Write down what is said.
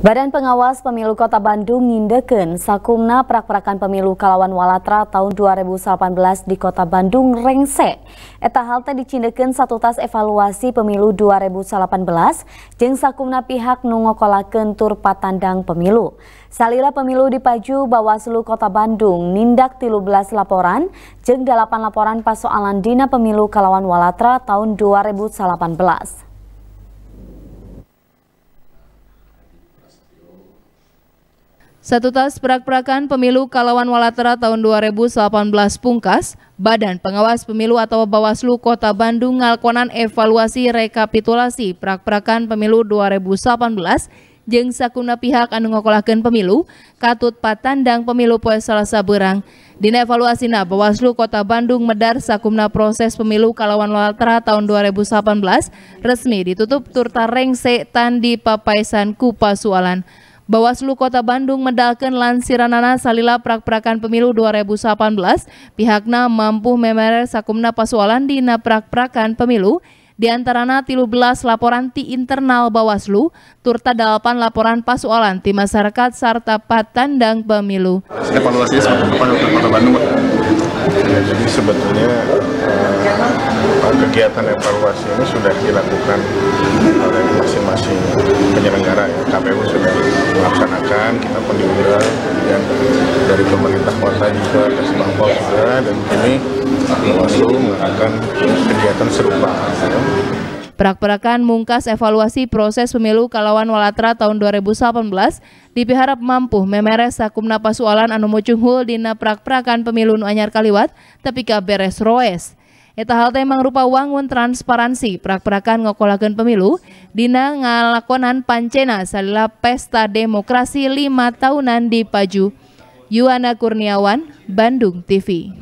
Badan Pengawas Pemilu Kota Bandung ngindeken sakumna prak-prakan pemilu kalawan walatra tahun 2018 di Kota Bandung rengse. Eta halte dicindeken satu tas evaluasi pemilu 2018 jeng sakumna pihak nungokolaken tur patandang pemilu. Salila pemilu dipaju Bawaslu Kota Bandung nindak 13 laporan jeng 8 laporan pasoalan dina pemilu kalawan walatra tahun 2018. Satu tas perak-perakan pemilu Kalawan Walatera tahun 2018 pungkas, Badan Pengawas Pemilu atau Bawaslu Kota Bandung ngalkonan evaluasi rekapitulasi perak-perakan pemilu 2018 jeng sakuna pihak anu ngokolakeun pemilu katut patandang pemilu poe Salasa berang. Dina na Bawaslu Kota Bandung medar sakumna proses pemilu Kalawan Walatera tahun 2018 resmi ditutup turta setan di papaisan Kupasualan. pasualan. Bawaslu Kota Bandung mendalkan lansiranana salila prak-prakan pemilu 2018, pihakna mampu memerer sakumna pasualan dina prak-prakan pemilu, di antarana laporan ti internal Bawaslu, turta 8 laporan pasualan ti masyarakat serta patandang pemilu. Evaluasinya seperti Kota Bandung, Ya, jadi sebetulnya eh, kegiatan evaluasi ini sudah dilakukan oleh masing-masing penyelenggara ya. KPU sudah dilaksanakan kita pendingra kemudian dari pemerintah kota juga ada sebangpol juga dan ini Bawaslu mengadakan kegiatan serupa ya. Perak-perakan mungkas evaluasi proses pemilu Kalawan Walatra tahun 2018 dipiharap mampu memeres sakumna pasualan anu mucunghul dina perak-perakan pemilu Nuanyar anyar kaliwat tapi beres roes. Eta hal emang rupa wangun transparansi prak-prakan ngokolakan pemilu Dina ngalakonan pancena salila pesta demokrasi lima tahunan di Paju Yuana Kurniawan, Bandung TV